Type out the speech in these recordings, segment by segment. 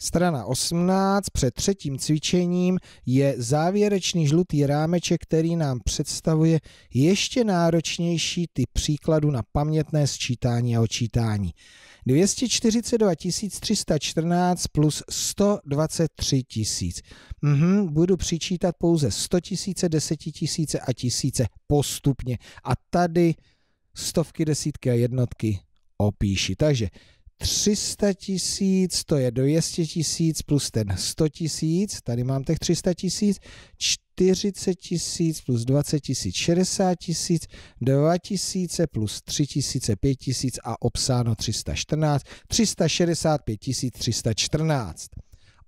Strana 18 před třetím cvičením je závěrečný žlutý rámeček, který nám představuje ještě náročnější ty příkladu na pamětné sčítání a očítání. 242 314 plus 123 000. Mhm, budu přičítat pouze 100 000, 10 000 a tisíce postupně. A tady stovky, desítky a jednotky opíši. Takže 300 tisíc, to je do 200 tisíc plus ten 100 tisíc, tady mám těch 300 tisíc, 40 tisíc plus 20 tisíc, 60 tisíc, 2 tisíce plus 3 tisíce, 5 tisíc a obsáno 314, 365 tisíc 314.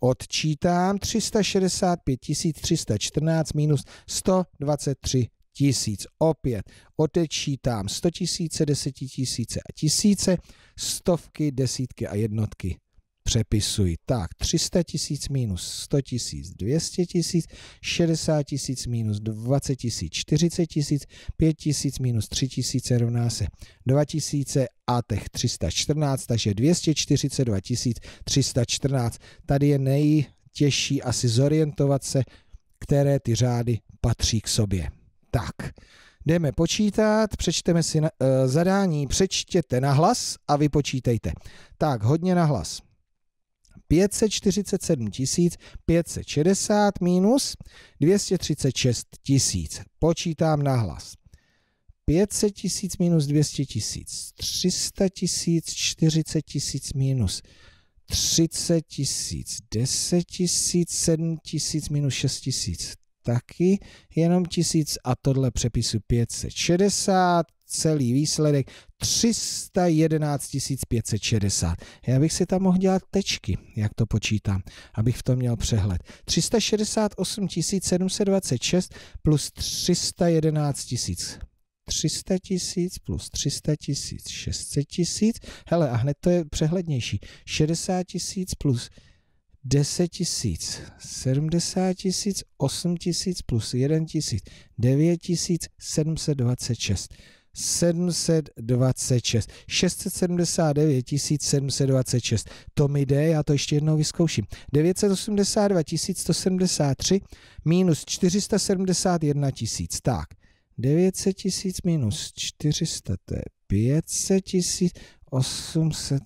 Odčítám 365 314 minus 123 tisíc. Opět odečítám 100 tisíce, desetitisíce a tisíce, stovky, desítky a jednotky přepisuji. Tak, 300 tisíc minus 100 tisíc, 200 tisíc, 60 tisíc minus 20 tisíc, 40 tisíc, 5 tisíc minus 3 tisíce rovná se 2 tisíce a těch 314, takže 242 tisíc 314. Tady je nejtěžší asi zorientovat se, které ty řády patří k sobě. Tak, jdeme počítat, přečteme si na, uh, zadání, přečtěte na hlas a vypočítejte. Tak, hodně na hlas. 547 560 minus 236 tisíc. Počítám na hlas. 500 tisíc minus 200 tisíc, 300 tisíc, 40 tisíc minus 30 tisíc, 10 tisíc, 7 tisíc minus 6 tisíc, taky jenom 1000 a tohle přepisu 560, celý výsledek 311 560. Já bych si tam mohl dělat tečky, jak to počítám, abych v tom měl přehled. 368 726 plus 311 000. 300 tisíc plus 300 tisíc, 600 tisíc. Hele, a hned to je přehlednější. 60 tisíc plus 10 tisíc, 70 tisíc, 8 tisíc plus 1 tisíc, 9 tisíc, 726. 726. 679 726. To mi jde, já to ještě jednou vyzkouším. 982 173 minus 471 tisíc. Tak, 900 tisíc minus 400, to je 500 tisíc, 800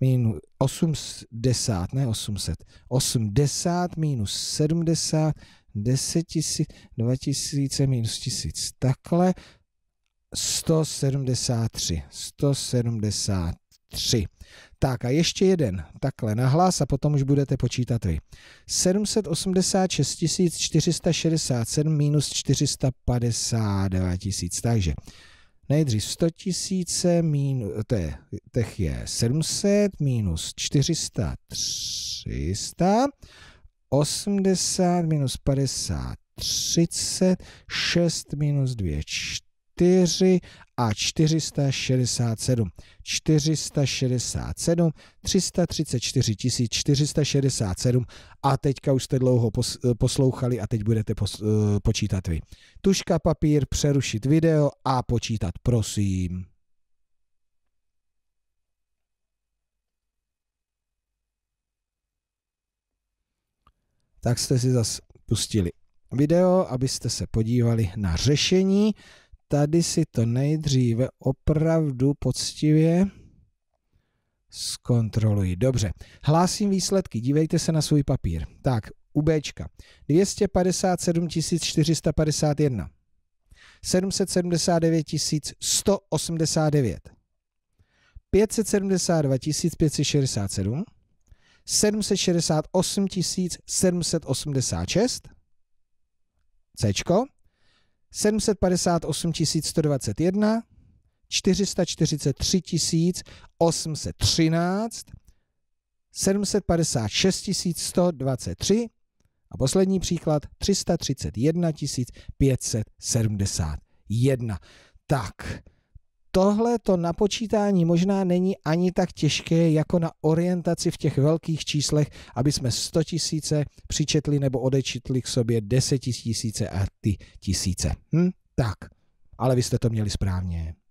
minus 80, ne 800, 80 minus 70, 10 tisíc, 2000 minus 1000, takhle 173, 173. Tak a ještě jeden, takhle nahlas a potom už budete počítat vy. 786 467 minus 452 tisíc, takže nejdřív 100 tisíce, te, tech je 700, minus 400, 300, 80 minus 50, 30, 6 minus 2, 4 a 467. 467, 334 467 a teďka už jste dlouho poslouchali a teď budete pos, eh, počítat vy. Tuška, papír, přerušit video a počítat, prosím. Tak jste si zase pustili video, abyste se podívali na řešení tady si to nejdříve opravdu poctivě zkontroluji. Dobře, hlásím výsledky, dívejte se na svůj papír. Tak, UB 257 451, 779 189, 572 567, 768 786, Cčko, 758 121, 443 813, 756 123 a poslední příklad 331 571. Tak, tohle to napočítání možná není ani tak těžké jako na orientaci v těch velkých číslech, aby jsme 100 tisíce přičetli nebo odečetli k sobě 10 tisíce a ty tisíce. Hm? Tak, ale vy jste to měli správně.